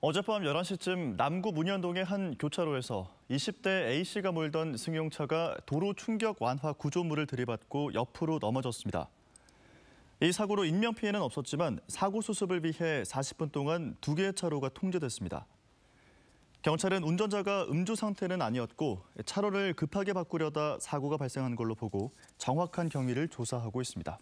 어젯밤 11시쯤 남구 문현동의 한 교차로에서 20대 A씨가 몰던 승용차가 도로 충격 완화 구조물을 들이받고 옆으로 넘어졌습니다. 이 사고로 인명피해는 없었지만 사고 수습을 위해 40분 동안 두 개의 차로가 통제됐습니다. 경찰은 운전자가 음주 상태는 아니었고 차로를 급하게 바꾸려다 사고가 발생한 걸로 보고 정확한 경위를 조사하고 있습니다.